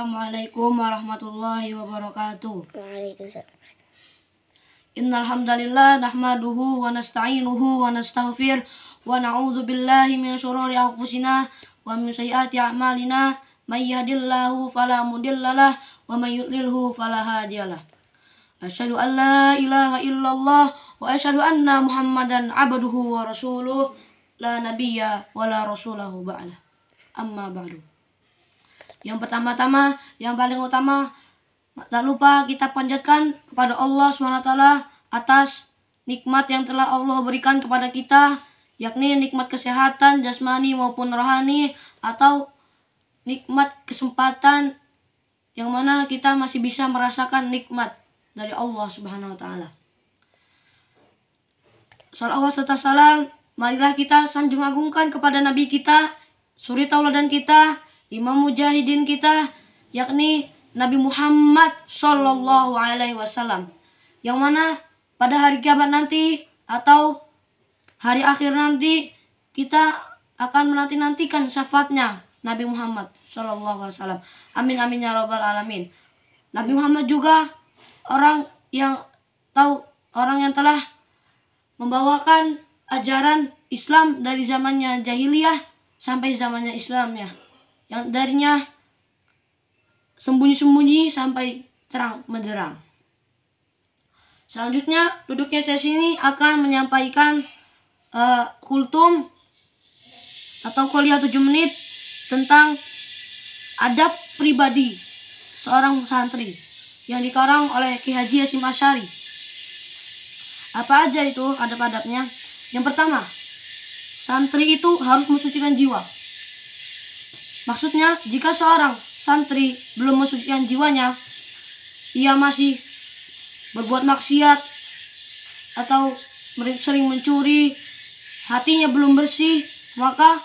Assalamualaikum warahmatullahi wabarakatuh. Waalaikumsalam. Innal hamdalillah nahmaduhu wa nasta'inuhu wa nastaghfir wa na'udzu billahi min syururi anfusina wa min sayyiati a'malina may yahdihillahu fala mudhillalah wa may yudhlilhu fala hadiyalah. Asyhadu an la ilaha illallah wa asyhadu anna Muhammadan abduhu wa rasuluh la nabiyya wa la rasulahu ba'da. Amma ba'du. Yang pertama-tama, yang paling utama, tak lupa kita panjatkan kepada Allah SWT atas nikmat yang telah Allah berikan kepada kita, yakni nikmat kesehatan jasmani maupun rohani atau nikmat kesempatan yang mana kita masih bisa merasakan nikmat dari Allah Subhanahu wa taala. Salawat serta salam marilah kita sanjung agungkan kepada nabi kita, suri tauladan kita imam mujahidin kita yakni Nabi Muhammad Shallallahu Alaihi Wasallam yang mana pada hari kiamat nanti atau hari akhir nanti kita akan menanti nantikan syafaatnya Nabi Muhammad Shallallahu Alaihi Wasallam amin amin ya robbal alamin Nabi Muhammad juga orang yang tahu orang yang telah membawakan ajaran Islam dari zamannya jahiliyah sampai zamannya Islam ya yang darinya sembunyi-sembunyi sampai terang menderang. Selanjutnya, duduknya saya sini akan menyampaikan uh, kultum atau kuliah 7 menit tentang adab pribadi seorang santri yang dikarang oleh Ki Haji Yasim Asyari. Apa aja itu adab-adabnya? Yang pertama, santri itu harus mensucikan jiwa. Maksudnya, jika seorang santri belum mensucikan jiwanya, ia masih berbuat maksiat atau sering mencuri, hatinya belum bersih, maka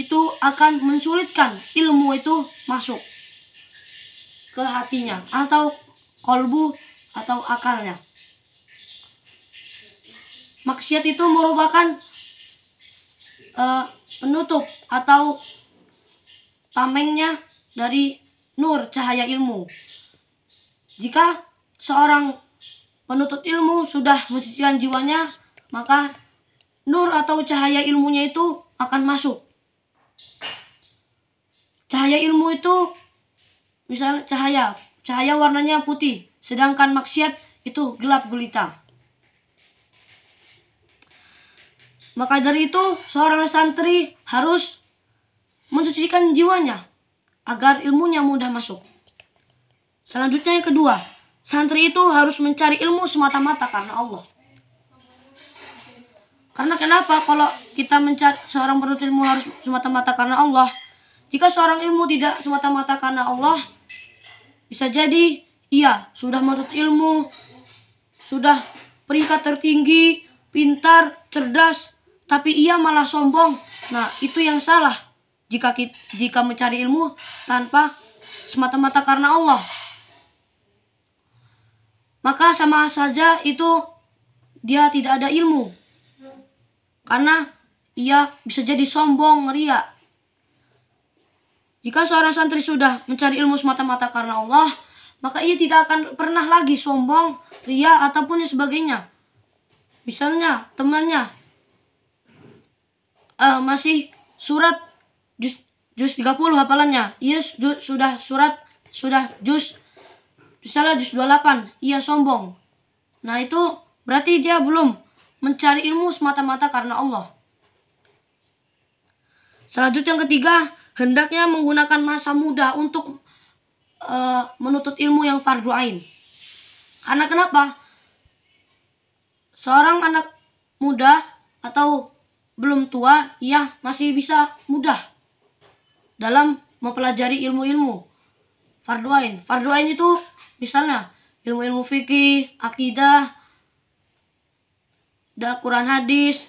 itu akan mensulitkan ilmu itu masuk ke hatinya atau kolbu atau akalnya. Maksiat itu merupakan uh, penutup atau tamengnya dari nur cahaya ilmu. Jika seorang penuntut ilmu sudah mencucikan jiwanya, maka nur atau cahaya ilmunya itu akan masuk. Cahaya ilmu itu misalnya cahaya, cahaya warnanya putih, sedangkan maksiat itu gelap gulita. Maka dari itu, seorang santri harus mensucikan jiwanya agar ilmunya mudah masuk. Selanjutnya yang kedua, santri itu harus mencari ilmu semata-mata karena Allah. Karena kenapa kalau kita mencari seorang penuntut ilmu harus semata-mata karena Allah? Jika seorang ilmu tidak semata-mata karena Allah, bisa jadi ia sudah menuntut ilmu, sudah peringkat tertinggi, pintar, cerdas, tapi ia malah sombong. Nah, itu yang salah jika kita, jika mencari ilmu tanpa semata-mata karena Allah maka sama saja itu dia tidak ada ilmu karena ia bisa jadi sombong ria jika seorang santri sudah mencari ilmu semata-mata karena Allah maka ia tidak akan pernah lagi sombong ria ataupun sebagainya misalnya temannya uh, masih surat jus juz 30 hafalannya. iya sudah surat sudah jus misalnya juz 28. iya sombong. Nah, itu berarti dia belum mencari ilmu semata-mata karena Allah. Selanjutnya yang ketiga, hendaknya menggunakan masa muda untuk uh, menuntut ilmu yang fardu ain. Karena kenapa? Seorang anak muda atau belum tua, ya masih bisa mudah dalam mempelajari ilmu-ilmu farduain. Farduain itu misalnya ilmu-ilmu fikih, akidah, dan Quran hadis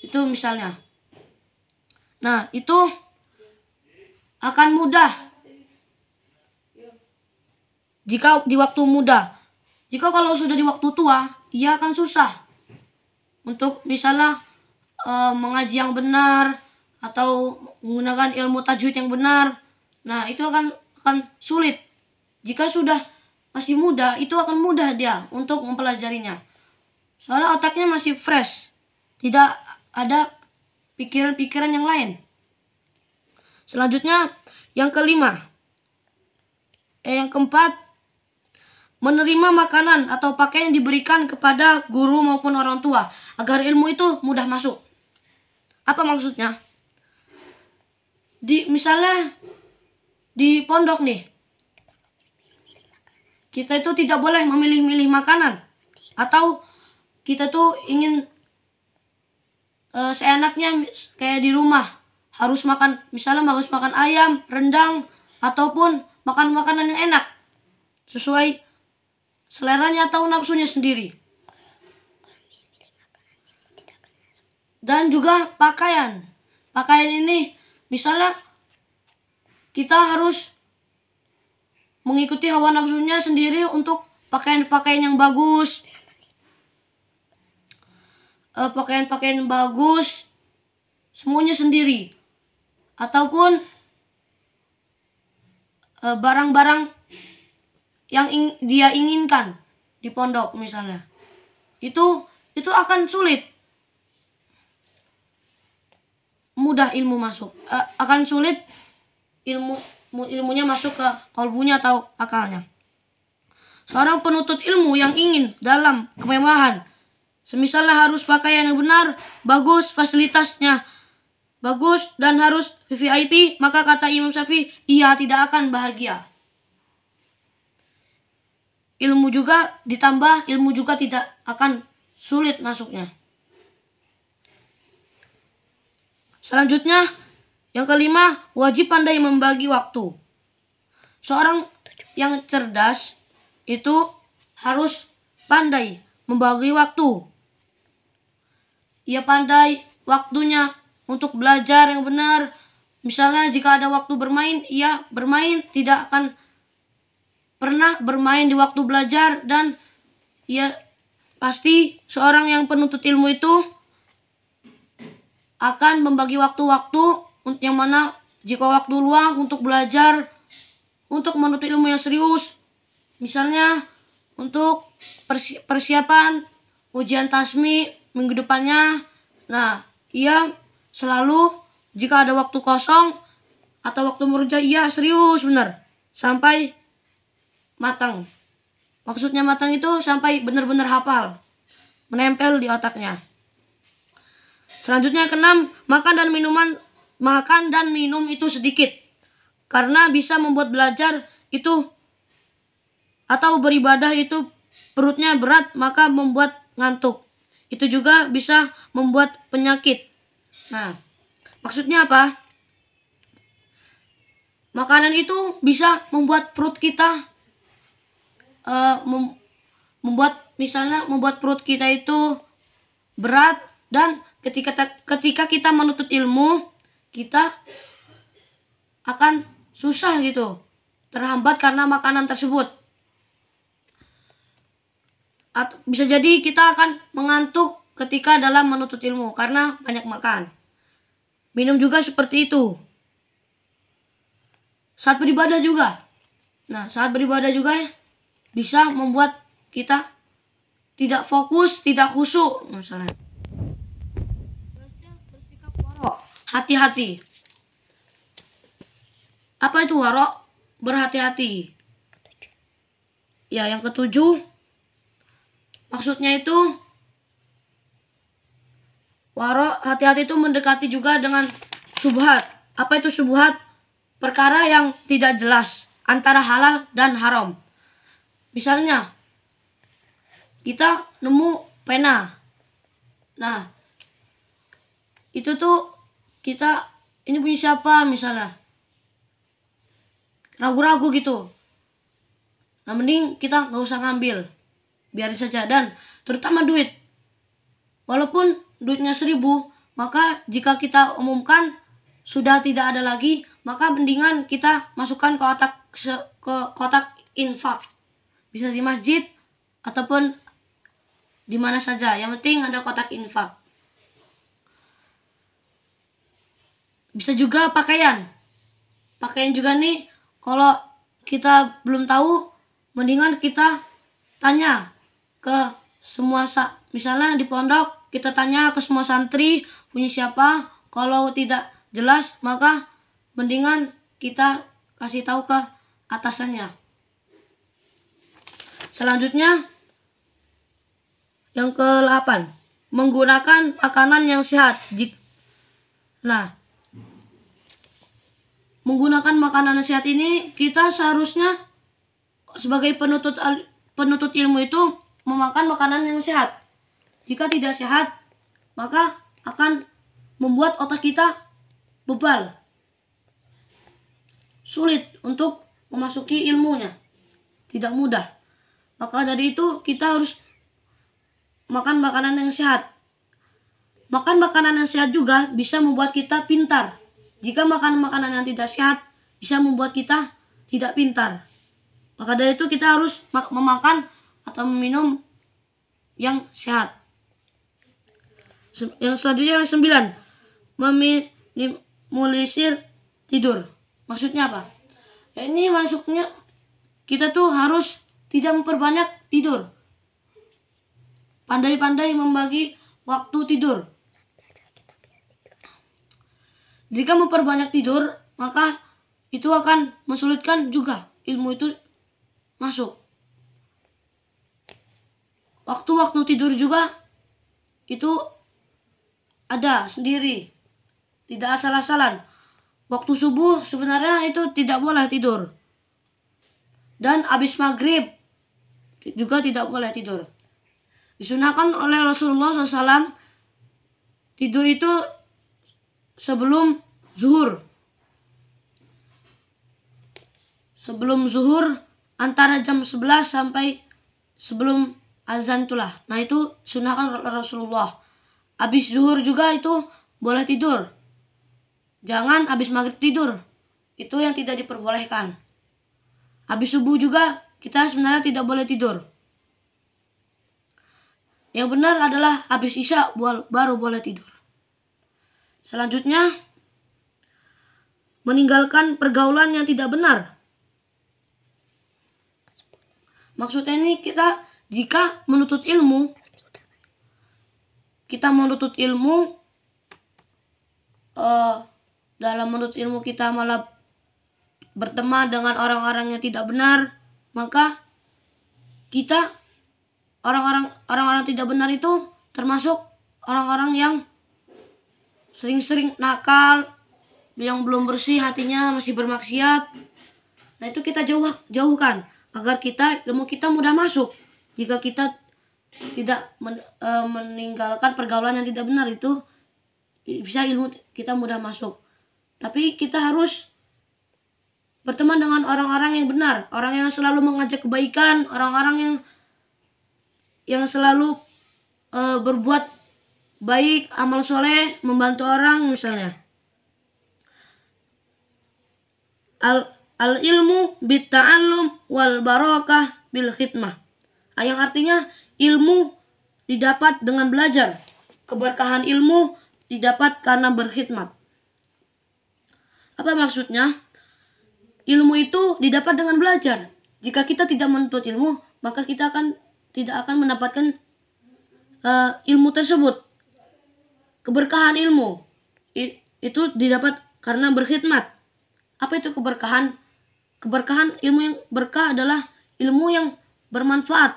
itu misalnya. Nah, itu akan mudah jika di waktu muda. Jika kalau sudah di waktu tua, ia akan susah untuk misalnya eh, mengaji yang benar, atau menggunakan ilmu tajwid yang benar. Nah, itu akan akan sulit. Jika sudah masih muda, itu akan mudah dia untuk mempelajarinya. Soalnya otaknya masih fresh. Tidak ada pikiran-pikiran yang lain. Selanjutnya, yang kelima. Eh, yang keempat, menerima makanan atau pakaian yang diberikan kepada guru maupun orang tua agar ilmu itu mudah masuk. Apa maksudnya? di misalnya di pondok nih kita itu tidak boleh memilih-milih makanan atau kita tuh ingin uh, seenaknya kayak di rumah harus makan misalnya harus makan ayam rendang ataupun makan makanan yang enak sesuai seleranya atau nafsunya sendiri dan juga pakaian pakaian ini Misalnya kita harus mengikuti hawa nafsunya sendiri untuk pakaian-pakaian yang bagus. Eh, pakaian-pakaian bagus semuanya sendiri ataupun eh, barang-barang yang ing dia inginkan di pondok misalnya. Itu itu akan sulit mudah ilmu masuk uh, akan sulit ilmu ilmunya masuk ke kalbunya atau akalnya seorang penuntut ilmu yang ingin dalam kemewahan semisalnya harus pakaian yang benar bagus fasilitasnya bagus dan harus VIP maka kata Imam Syafi'i ia tidak akan bahagia ilmu juga ditambah ilmu juga tidak akan sulit masuknya Selanjutnya, yang kelima, wajib pandai membagi waktu. Seorang yang cerdas itu harus pandai membagi waktu. Ia pandai waktunya untuk belajar yang benar. Misalnya jika ada waktu bermain, ia bermain tidak akan pernah bermain di waktu belajar dan ia pasti seorang yang penuntut ilmu itu akan membagi waktu-waktu yang mana jika waktu luang untuk belajar untuk menuntut ilmu yang serius misalnya untuk persi persiapan ujian tasmi minggu depannya nah ia selalu jika ada waktu kosong atau waktu merja iya, ia serius benar sampai matang maksudnya matang itu sampai benar-benar hafal menempel di otaknya Selanjutnya keenam, makan dan minuman makan dan minum itu sedikit. Karena bisa membuat belajar itu atau beribadah itu perutnya berat maka membuat ngantuk. Itu juga bisa membuat penyakit. Nah, maksudnya apa? Makanan itu bisa membuat perut kita uh, mem membuat misalnya membuat perut kita itu berat dan ketika ketika kita menuntut ilmu kita akan susah gitu terhambat karena makanan tersebut atau bisa jadi kita akan mengantuk ketika dalam menuntut ilmu karena banyak makan minum juga seperti itu saat beribadah juga nah saat beribadah juga bisa membuat kita tidak fokus tidak khusyuk misalnya hati-hati. Apa itu warok? Berhati-hati. Ya, yang ketujuh. Maksudnya itu warok hati-hati itu mendekati juga dengan subhat. Apa itu subhat? Perkara yang tidak jelas antara halal dan haram. Misalnya kita nemu pena. Nah, itu tuh kita ini punya siapa misalnya ragu-ragu gitu nah mending kita nggak usah ngambil biarin saja dan terutama duit walaupun duitnya seribu maka jika kita umumkan sudah tidak ada lagi maka mendingan kita masukkan ke kotak ke kotak infak bisa di masjid ataupun di mana saja yang penting ada kotak infak bisa juga pakaian pakaian juga nih kalau kita belum tahu mendingan kita tanya ke semua sa misalnya di pondok kita tanya ke semua santri punya siapa kalau tidak jelas maka mendingan kita kasih tahu ke atasannya selanjutnya yang ke-8 menggunakan makanan yang sehat nah menggunakan makanan sehat ini kita seharusnya sebagai penutut penutut ilmu itu memakan makanan yang sehat. Jika tidak sehat, maka akan membuat otak kita bebal. Sulit untuk memasuki ilmunya. Tidak mudah. Maka dari itu kita harus makan makanan yang sehat. Makan makanan yang sehat juga bisa membuat kita pintar. Jika makan makanan yang tidak sehat bisa membuat kita tidak pintar. Maka dari itu kita harus memakan atau meminum yang sehat. Yang selanjutnya yang sembilan, meminimalisir tidur. Maksudnya apa? Ya, ini masuknya kita tuh harus tidak memperbanyak tidur. Pandai-pandai membagi waktu tidur jika memperbanyak tidur, maka itu akan mensulitkan juga ilmu itu masuk. Waktu-waktu tidur juga itu ada sendiri. Tidak asal-asalan. Waktu subuh sebenarnya itu tidak boleh tidur. Dan habis maghrib juga tidak boleh tidur. Disunahkan oleh Rasulullah SAW tidur itu sebelum zuhur. Sebelum zuhur antara jam 11 sampai sebelum azan itulah. Nah itu sunahkan Rasulullah. Habis zuhur juga itu boleh tidur. Jangan habis maghrib tidur. Itu yang tidak diperbolehkan. Habis subuh juga kita sebenarnya tidak boleh tidur. Yang benar adalah habis isya baru boleh tidur. Selanjutnya, meninggalkan pergaulan yang tidak benar. Maksudnya ini kita jika menuntut ilmu, kita menuntut ilmu, uh, dalam menuntut ilmu kita malah berteman dengan orang-orang yang tidak benar, maka kita orang-orang orang-orang tidak benar itu termasuk orang-orang yang sering-sering nakal, yang belum bersih hatinya masih bermaksiat. Nah itu kita jauh jauhkan agar kita ilmu kita mudah masuk. Jika kita tidak men, e, meninggalkan pergaulan yang tidak benar itu bisa ilmu kita mudah masuk. Tapi kita harus berteman dengan orang-orang yang benar, orang yang selalu mengajak kebaikan, orang-orang yang yang selalu e, berbuat baik amal soleh membantu orang misalnya al, al ilmu bit wal barokah bil khidmah ah, yang artinya ilmu didapat dengan belajar keberkahan ilmu didapat karena berkhidmat apa maksudnya ilmu itu didapat dengan belajar jika kita tidak menuntut ilmu maka kita akan tidak akan mendapatkan uh, ilmu tersebut Keberkahan ilmu itu didapat karena berkhidmat. Apa itu keberkahan? Keberkahan ilmu yang berkah adalah ilmu yang bermanfaat.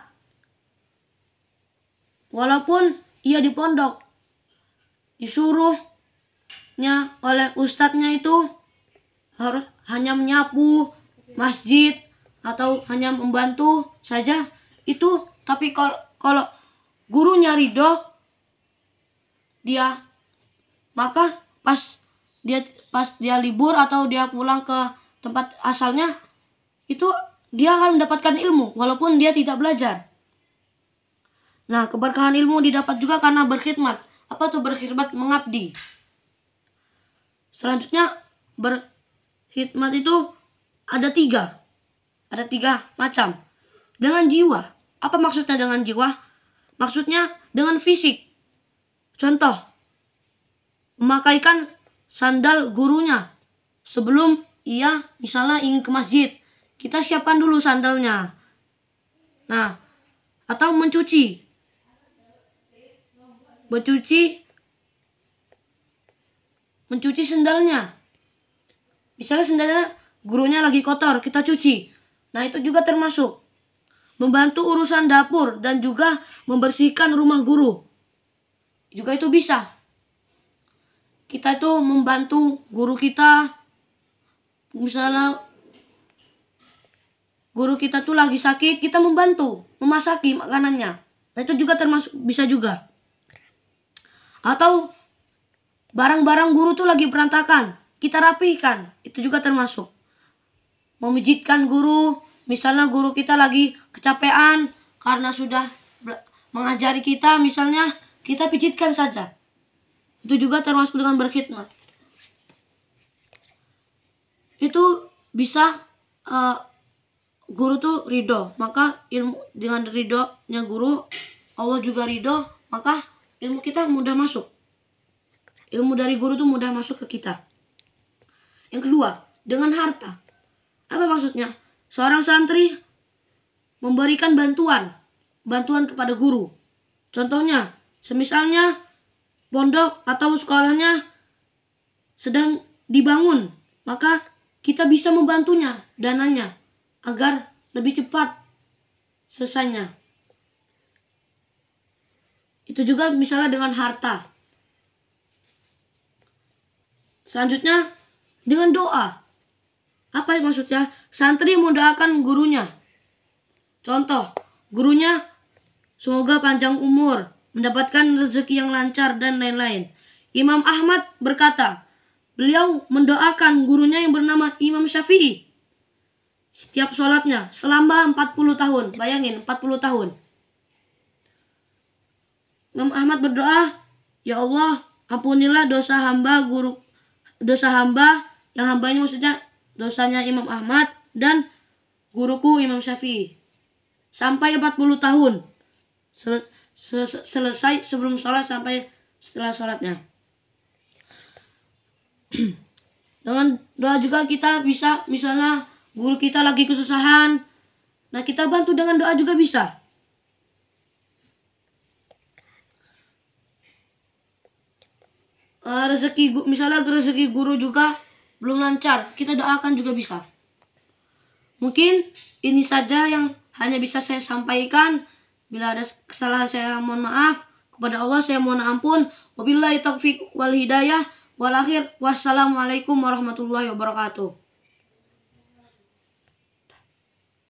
Walaupun ia di pondok disuruhnya oleh ustadznya itu harus hanya menyapu masjid atau hanya membantu saja itu tapi kalau kalau gurunya ridho dia maka pas dia pas dia libur atau dia pulang ke tempat asalnya itu dia akan mendapatkan ilmu walaupun dia tidak belajar. Nah, keberkahan ilmu didapat juga karena berkhidmat. Apa tuh berkhidmat? Mengabdi. Selanjutnya, berkhidmat itu ada tiga. Ada tiga macam. Dengan jiwa. Apa maksudnya dengan jiwa? Maksudnya dengan fisik. Contoh, memakaikan sandal gurunya sebelum ia misalnya ingin ke masjid. Kita siapkan dulu sandalnya. Nah, atau mencuci. Mencuci mencuci sandalnya. Misalnya sandalnya gurunya lagi kotor, kita cuci. Nah, itu juga termasuk membantu urusan dapur dan juga membersihkan rumah guru juga itu bisa. Kita itu membantu guru kita, misalnya guru kita tuh lagi sakit, kita membantu memasaki makanannya. Nah, itu juga termasuk bisa juga. Atau barang-barang guru tuh lagi berantakan, kita rapihkan. Itu juga termasuk. Memijitkan guru, misalnya guru kita lagi kecapean karena sudah mengajari kita misalnya kita pijitkan saja. Itu juga termasuk dengan berkhidmat. Itu bisa uh, guru tuh ridho. Maka ilmu dengan ridhonya guru, Allah juga ridho. Maka ilmu kita mudah masuk. Ilmu dari guru tuh mudah masuk ke kita. Yang kedua, dengan harta. Apa maksudnya? Seorang santri memberikan bantuan, bantuan kepada guru. Contohnya, Semisalnya pondok atau sekolahnya sedang dibangun, maka kita bisa membantunya dananya agar lebih cepat selesainya. Itu juga misalnya dengan harta. Selanjutnya dengan doa. Apa maksudnya? Santri mendoakan gurunya. Contoh, gurunya semoga panjang umur, mendapatkan rezeki yang lancar, dan lain-lain. Imam Ahmad berkata, beliau mendoakan gurunya yang bernama Imam Syafi'i. Setiap sholatnya selama 40 tahun. Bayangin, 40 tahun. Imam Ahmad berdoa, Ya Allah, ampunilah dosa hamba guru dosa hamba yang hamba ini maksudnya dosanya Imam Ahmad dan guruku Imam Syafi'i sampai 40 tahun selesai sebelum sholat sampai setelah sholatnya. Dengan doa juga kita bisa, misalnya guru kita lagi kesusahan, nah kita bantu dengan doa juga bisa. Uh, rezeki misalnya rezeki guru juga belum lancar, kita doakan juga bisa. Mungkin ini saja yang hanya bisa saya sampaikan. Bila ada kesalahan saya mohon maaf. Kepada Allah saya mohon ampun. Wabillahi taufiq wal hidayah Walakhir. Wassalamualaikum warahmatullahi wabarakatuh.